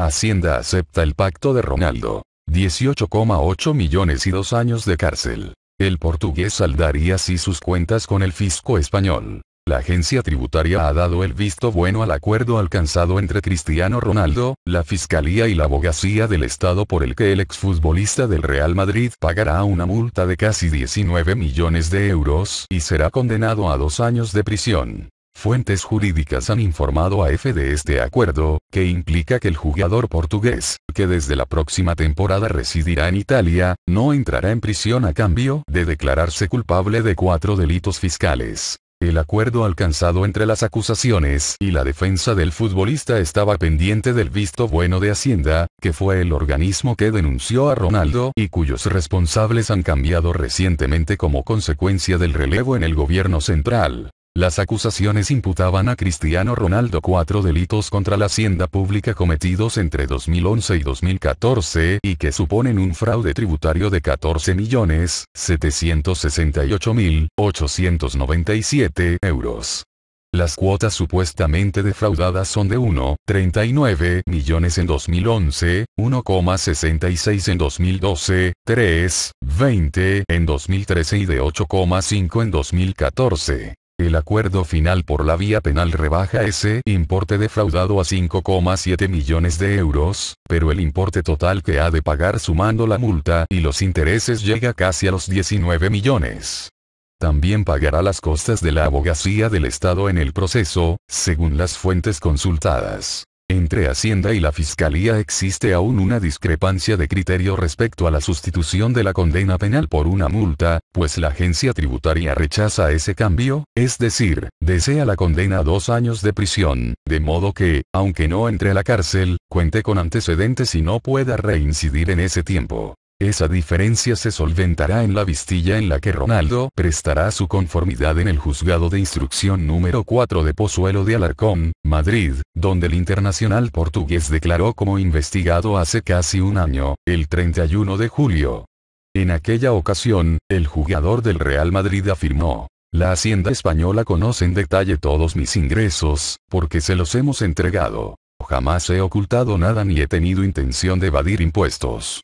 Hacienda acepta el pacto de Ronaldo. 18,8 millones y dos años de cárcel. El portugués saldaría así sus cuentas con el fisco español. La agencia tributaria ha dado el visto bueno al acuerdo alcanzado entre Cristiano Ronaldo, la Fiscalía y la Abogacía del Estado por el que el exfutbolista del Real Madrid pagará una multa de casi 19 millones de euros y será condenado a dos años de prisión. Fuentes jurídicas han informado a F de este acuerdo, que implica que el jugador portugués, que desde la próxima temporada residirá en Italia, no entrará en prisión a cambio de declararse culpable de cuatro delitos fiscales. El acuerdo alcanzado entre las acusaciones y la defensa del futbolista estaba pendiente del visto bueno de Hacienda, que fue el organismo que denunció a Ronaldo y cuyos responsables han cambiado recientemente como consecuencia del relevo en el gobierno central. Las acusaciones imputaban a Cristiano Ronaldo cuatro delitos contra la hacienda pública cometidos entre 2011 y 2014 y que suponen un fraude tributario de 14.768.897 euros. Las cuotas supuestamente defraudadas son de 1,39 millones en 2011, 1,66 en 2012, 3,20 en 2013 y de 8,5 en 2014. El acuerdo final por la vía penal rebaja ese importe defraudado a 5,7 millones de euros, pero el importe total que ha de pagar sumando la multa y los intereses llega casi a los 19 millones. También pagará las costas de la abogacía del Estado en el proceso, según las fuentes consultadas. Entre Hacienda y la Fiscalía existe aún una discrepancia de criterio respecto a la sustitución de la condena penal por una multa, pues la agencia tributaria rechaza ese cambio, es decir, desea la condena a dos años de prisión, de modo que, aunque no entre a la cárcel, cuente con antecedentes y no pueda reincidir en ese tiempo. Esa diferencia se solventará en la vistilla en la que Ronaldo prestará su conformidad en el juzgado de instrucción número 4 de Pozuelo de Alarcón, Madrid, donde el internacional portugués declaró como investigado hace casi un año, el 31 de julio. En aquella ocasión, el jugador del Real Madrid afirmó, la Hacienda española conoce en detalle todos mis ingresos, porque se los hemos entregado. Jamás he ocultado nada ni he tenido intención de evadir impuestos.